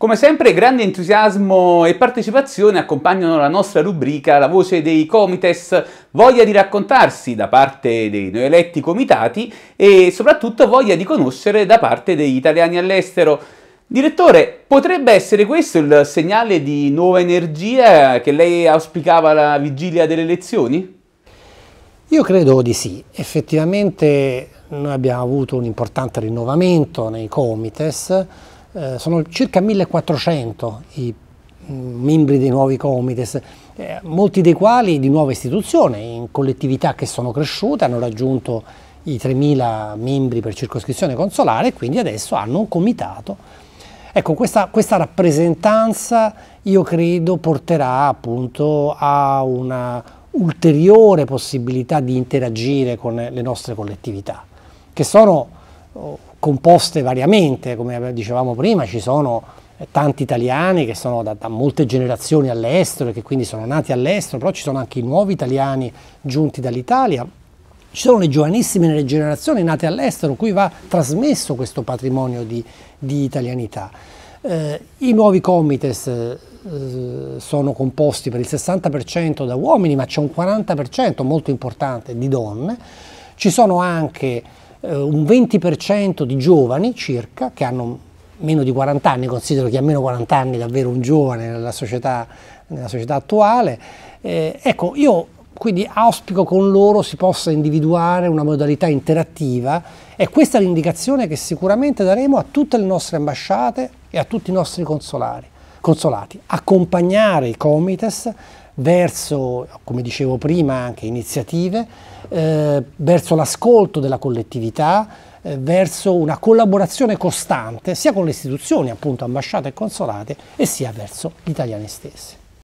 Come sempre grande entusiasmo e partecipazione accompagnano la nostra rubrica La voce dei comites, voglia di raccontarsi da parte dei noi eletti comitati e soprattutto voglia di conoscere da parte degli italiani all'estero. Direttore, potrebbe essere questo il segnale di nuova energia che lei auspicava alla vigilia delle elezioni? Io credo di sì, effettivamente noi abbiamo avuto un importante rinnovamento nei comites, eh, sono circa 1400 i mm, membri dei nuovi comites, eh, molti dei quali di nuova istituzione, in collettività che sono cresciute, hanno raggiunto i 3.000 membri per circoscrizione consolare e quindi adesso hanno un comitato. Ecco, questa, questa rappresentanza io credo porterà appunto a una ulteriore possibilità di interagire con le nostre collettività, che sono oh, composte variamente, come dicevamo prima, ci sono tanti italiani che sono da, da molte generazioni all'estero e che quindi sono nati all'estero, però ci sono anche i nuovi italiani giunti dall'Italia, ci sono le giovanissime generazioni nate all'estero, cui va trasmesso questo patrimonio di, di italianità. Eh, I nuovi comites eh, sono composti per il 60% da uomini, ma c'è un 40% molto importante di donne. Ci sono anche eh, un 20% di giovani circa, che hanno meno di 40 anni, considero che ha meno 40 anni davvero un giovane nella società, nella società attuale, eh, ecco io quindi auspico con loro si possa individuare una modalità interattiva e questa è l'indicazione che sicuramente daremo a tutte le nostre ambasciate e a tutti i nostri consolari consolati. Accompagnare i Comites verso, come dicevo prima, anche iniziative, eh, verso l'ascolto della collettività, eh, verso una collaborazione costante sia con le istituzioni, appunto ambasciate e consolate, e sia verso gli italiani stessi.